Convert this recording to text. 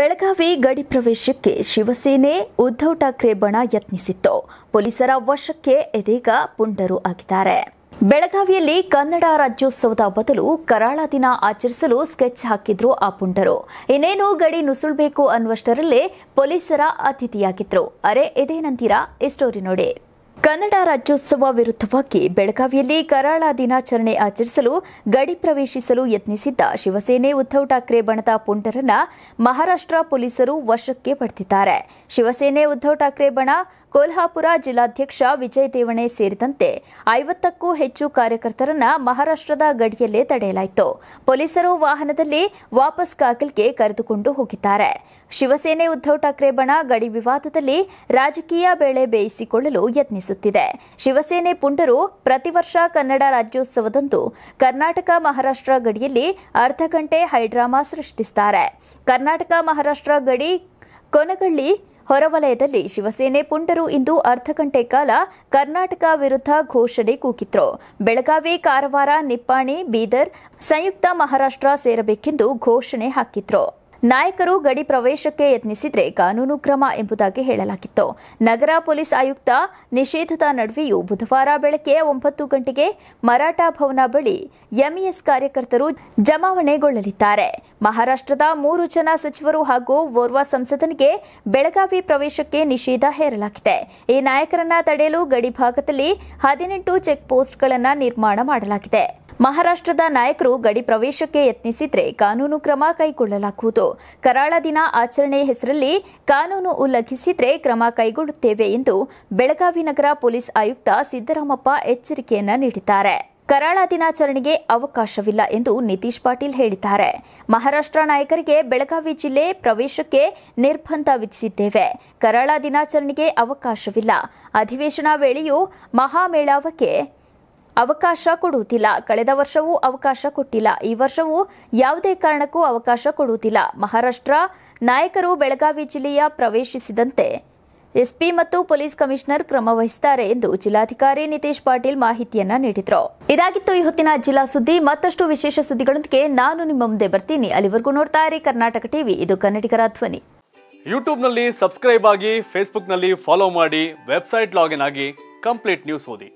ಬೆಳಗಾವಿ ಗಡಿ ಪ್ರವೇಶಕ್ಕೆ ಶಿವಸೇನೆ ಉದ್ಧವ್ ಠಾಕ್ರೆ ಬಣ ಯತ್ನಿಸಿತ್ತು ಪೊಲೀಸರ ವಶಕ್ಕೆ ಇದೀಗ ಪುಂಡರು ಆಗಿದ್ದಾರೆ ಬೆಳಗಾವಿಯಲ್ಲಿ ಕನ್ನಡ ರಾಜ್ಯೋತ್ಸವದ ಬದಲು ಕರಾಳ ದಿನ ಆಚರಿಸಲು ಸ್ಕೆಚ್ ಹಾಕಿದ್ರು ಆ ಪುಂಡರು ಇನ್ನೇನು ಗಡಿ ನುಸುಳಬೇಕು ಅನ್ನುವಷ್ಟರಲ್ಲೇ ಪೊಲೀಸರ ಅತಿಥಿಯಾಗಿದ್ರು ಅರೆ ಇದೇನಂತೀರಾ ಈ ಸ್ಟೋರಿ ನೋಡಿ ಕನ್ನಡ ರಾಜ್ಯೋತ್ಸವ ವಿರುದ್ಧವಾಗಿ ಬೆಳಗಾವಿಯಲ್ಲಿ ಕರಾಳ ದಿನಾಚರಣೆ ಆಚರಿಸಲು ಗಡಿ ಪ್ರವೇಶಿಸಲು ಯತ್ನಿಸಿದ್ದ ಶಿವಸೇನೆ ಉದ್ದವ್ ಠಾಕ್ರೆ ಬಣದ ಪುಂಡರನ್ನ ಮಹಾರಾಷ್ಟ್ರ ಪೊಲೀಸರು ವಶಕ್ಕೆ ಪಡೆದಿದ್ದಾರೆ ಶಿವಸೇನೆ ಉದ್ದವ್ ಠಾಕ್ರೆ ಬಣ ಕೊಲ್ಹಾಪುರ ಜಿಲ್ಲಾಧ್ಯಕ್ಷ ವಿಜಯ್ ದೇವಣೆ ಸೇರಿದಂತೆ ಐವತ್ತಕ್ಕೂ ಹೆಚ್ಚು ಕಾರ್ಯಕರ್ತರನ್ನ ಮಹಾರಾಷ್ಟ್ರದ ಗಡಿಯಲ್ಲೇ ತಡೆಯಲಾಯಿತು ಪೊಲೀಸರು ವಾಹನದಲ್ಲಿ ವಾಪಸ್ ಕಾಗಲ್ಗೆ ಕರೆದುಕೊಂಡು ಹೋಗಿದ್ದಾರೆ ಶಿವಸೇನೆ ಉದ್ದವ್ ಠಾಕ್ರೆ ಬಣ ಗಡಿ ವಿವಾದದಲ್ಲಿ ರಾಜಕೀಯ ಬೇಳೆ ಬೇಯಿಸಿಕೊಳ್ಳಲು ಯತ್ನಿಸಿದ್ದಾರೆ ಶಿವಸೇನೆ ಪುಂಡರು ಪ್ರತಿ ವರ್ಷ ಕನ್ನಡ ರಾಜ್ಯೋತ್ಸವದಂದು ಕರ್ನಾಟಕ ಮಹಾರಾಷ್ಟ್ರ ಗಡಿಯಲ್ಲಿ ಅರ್ಧ ಗಂಟೆ ಹೈಡ್ರಾಮಾ ಸೃಷ್ಟಿಸುತ್ತಾರೆ ಕರ್ನಾಟಕ ಮಹಾರಾಷ್ಟ್ರ ಗಡಿ ಕೊನಗಳ್ಳಿ ಹೊರವಲಯದಲ್ಲಿ ಶಿವಸೇನೆ ಪುಂಡರು ಇಂದು ಅರ್ಧ ಗಂಟೆ ಕಾಲ ಕರ್ನಾಟಕ ವಿರುದ್ಧ ಘೋಷಣೆ ಕೂಗಿದ್ರು ಬೆಳಗಾವಿ ಕಾರವಾರ ನಿಪ್ಪಾಣಿ ಬೀದರ್ ಸಂಯುಕ್ತ ಮಹಾರಾಷ್ಟ್ರ ಸೇರಬೇಕೆಂದು ಘೋಷಣೆ ಹಾಕಿದ್ರು ನಾಯಕರು ಗಡಿ ಪ್ರವೇಶಕ್ಕೆ ಯತ್ನಿಸಿದರೆ ಕಾನೂನು ಕ್ರಮ ಎಂಬುದಾಗಿ ಹೇಳಲಾಗಿತ್ತು ನಗರ ಪೊಲೀಸ್ ಆಯುಕ್ತ ನಿಷೇಧದ ನಡುವೆಯೂ ಬುಧವಾರ ಬೆಳಗ್ಗೆ ಒಂಬತ್ತು ಗಂಟೆಗೆ ಮರಾಠ ಭವನ ಬಳಿ ಎಂಇಎಸ್ ಕಾರ್ಯಕರ್ತರು ಜಮಾವಣೆಗೊಳ್ಳಲಿದ್ದಾರೆ ಮಹಾರಾಷ್ಟ್ರದ ಮೂರು ಜನ ಸಚಿವರು ಹಾಗೂ ಓರ್ವ ಸಂಸದನಿಗೆ ಬೆಳಗಾವಿ ಪ್ರವೇಶಕ್ಕೆ ನಿಷೇಧ ಹೇರಲಾಗಿದೆ ಈ ನಾಯಕರನ್ನ ತಡೆಯಲು ಗಡಿ ಭಾಗದಲ್ಲಿ ಹದಿನೆಂಟು ಚೆಕ್ ಪೋಸ್ಟ್ಗಳನ್ನು ನಿರ್ಮಾಣ ಮಾಡಲಾಗಿದೆ ಮಹಾರಾಷ್ಟ್ರದ ನಾಯಕರು ಗಡಿ ಪ್ರವೇಶಕ್ಕೆ ಯತ್ನಿಸಿದ್ರೆ ಕಾನೂನು ಕ್ರಮ ಕೈಗೊಳ್ಳಲಾಗುವುದು ಕರಾಳ ದಿನ ಆಚರಣೆ ಹೆಸರಲ್ಲಿ ಕಾನೂನು ಉಲ್ಲಂಘಿಸಿದ್ರೆ ಕ್ರಮ ಕೈಗೊಳ್ಳುತ್ತೇವೆ ಎಂದು ಬೆಳಗಾವಿ ನಗರ ಪೊಲೀಸ್ ಆಯುಕ್ತ ಸಿದ್ದರಾಮಪ್ಪ ಎಚ್ಚರಿಕೆಯನ್ನು ನೀಡಿದ್ದಾರೆ ಕರಾಳ ದಿನಾಚರಣೆಗೆ ಅವಕಾಶವಿಲ್ಲ ಎಂದು ನಿತೀಶ್ ಪಾಟೀಲ್ ಹೇಳಿದ್ದಾರೆ ಮಹಾರಾಷ್ಟ್ರ ನಾಯಕರಿಗೆ ಬೆಳಗಾವಿ ಜಿಲ್ಲೆ ಪ್ರವೇಶಕ್ಕೆ ನಿರ್ಬಂಧ ವಿಧಿಸಿದ್ದೇವೆ ಕರಾಳ ದಿನಾಚರಣೆಗೆ ಅವಕಾಶವಿಲ್ಲ ಅಧಿವೇಶನ ವೇಳೆಯೂ ಮಹಾಮೇಳಾವಕ್ಕೆ ಅವಕಾಶ ಕೊಡುವುದಿಲ್ಲ ಕಳೆದ ವರ್ಷವೂ ಅವಕಾಶ ಕೊಟ್ಟಿಲ್ಲ ಈ ವರ್ಷವೂ ಯಾವುದೇ ಕಾರಣಕ್ಕೂ ಅವಕಾಶ ಕೊಡುವುದಿಲ್ಲ ಮಹಾರಾಷ್ಟ್ರ ನಾಯಕರು ಬೆಳಗಾವಿ ಜಿಲ್ಲೆಯ ಪ್ರವೇಶಿಸಿದಂತೆ ಎಸ್ಪಿ ಮತ್ತು ಪೊಲೀಸ್ ಕಮಿಷನರ್ ಕ್ರಮ ವಹಿಸುತ್ತಾರೆ ಎಂದು ಜಿಲ್ಲಾಧಿಕಾರಿ ನಿತೇಶ್ ಪಾಟೀಲ್ ಮಾಹಿತಿಯನ್ನ ನೀಡಿದ್ರು ಇದಾಗಿತ್ತು ಈ ಹೊತ್ತಿನ ಜಿಲ್ಲಾ ಸುದ್ದಿ ಮತ್ತಷ್ಟು ವಿಶೇಷ ಸುದ್ದಿಗಳೊಂದಿಗೆ ನಾನು ನಿಮ್ಮ ಮುಂದೆ ಬರ್ತೀನಿ ಅಲ್ಲಿವರೆಗೂ ನೋಡ್ತಾ ಇರಿ ಕರ್ನಾಟಕ ಟಿವಿ ಇದು ಕನ್ನಡಿಗರ ಧ್ವನಿ ಯೂಟ್ಯೂಬ್ನಲ್ಲಿ ಸಬ್ಸ್ಕ್ರೈಬ್ ಆಗಿ ಫೇಸ್ಬುಕ್ನಲ್ಲಿ ಫಾಲೋ ಮಾಡಿ ವೆಬ್ಸೈಟ್ ಲಾಗಿನ್ ಆಗಿ ಕಂಪ್ಲೀಟ್ ನ್ಯೂಸ್ ಓದಿ